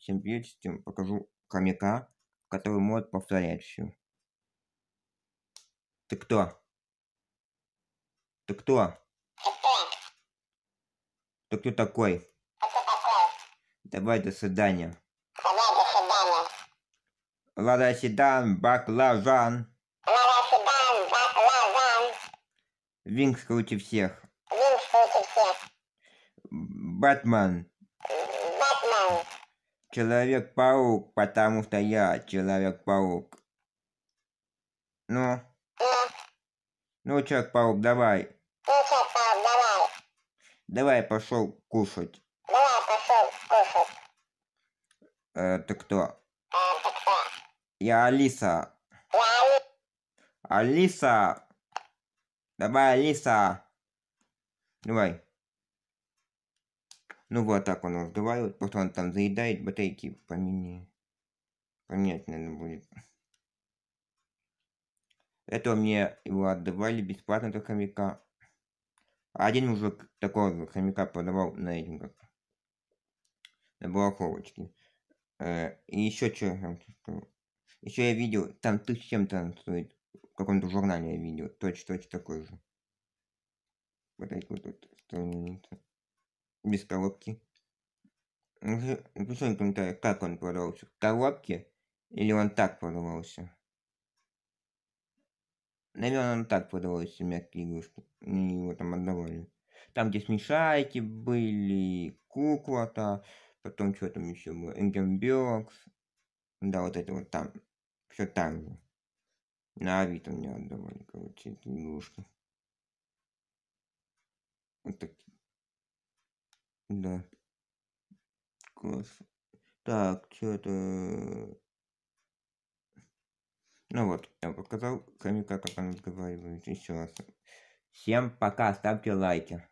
Всем привет, сейчас покажу хомяка, который может повторять все. Ты кто? Ты кто? Ты кто такой? А кто такой? Давай до свидания. Давай до свидания. Лада седан, баклажан. Лада седан, баклажан. Винкс крути всех. Винкс крути всех. Бэтмен. Батман. Человек-паук, потому что я Человек-паук. Ну? Ну, Человек-паук, давай. Ну, Человек-паук, давай. Давай, пошел кушать. Давай, пошел кушать. Э, ты кто? Э, ты кто? Я Алиса. Я Али... Алиса. Давай, Алиса. Давай. Ну вот так он разговаривает, просто он там заедает батарейки поменять. Поменять, наверное, ну, будет. Это мне его отдавали бесплатно до хомяка. Один мужик такого же хомяка продавал на как На балаковочке. Э, и еще что я скажу. Еще я видел, там ты с чем танцует. В каком-то журнале я видел. Точь-точь такой же. Вот такой вот. Что без коробки. Напиши ну, ну, комментарий, как он продавался, в коробке или он так продавался. Наверное, он так продавался, мягкие игрушки. И его там отдавали. Там, где смешайки были, кукла-то, потом что там еще было, Энгельбергс. Да, вот это вот там. Все так же. На Авито мне отдавали, короче, эти игрушки. Вот такие. Да. Класс. Так, что это... Ну вот, я показал хомяка, как он разговаривает еще раз. Всем пока, ставьте лайки.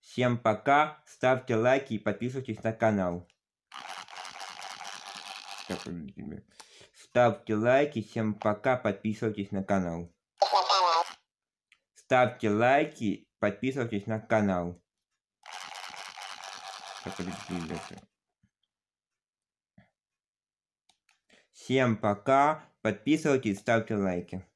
Всем пока, ставьте лайки и подписывайтесь на канал. Ставьте лайки, всем пока, подписывайтесь на канал. Ставьте лайки подписывайтесь на канал. Всем пока, подписывайтесь, ставьте лайки.